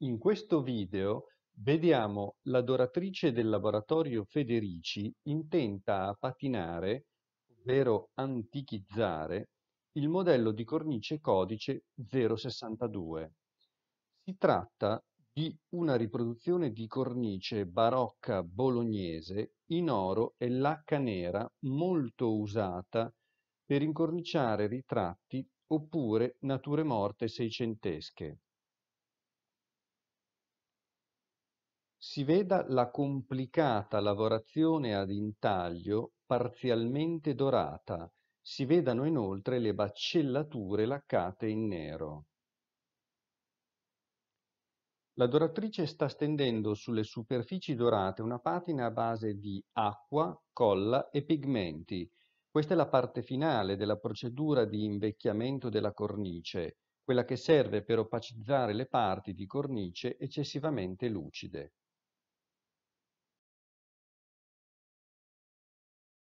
In questo video vediamo l'adoratrice del laboratorio Federici intenta a patinare, ovvero antichizzare, il modello di cornice codice 062. Si tratta di una riproduzione di cornice barocca bolognese in oro e lacca nera molto usata per incorniciare ritratti oppure nature morte seicentesche. Si veda la complicata lavorazione ad intaglio parzialmente dorata, si vedano inoltre le baccellature laccate in nero. La doratrice sta stendendo sulle superfici dorate una patina a base di acqua, colla e pigmenti. Questa è la parte finale della procedura di invecchiamento della cornice, quella che serve per opacizzare le parti di cornice eccessivamente lucide.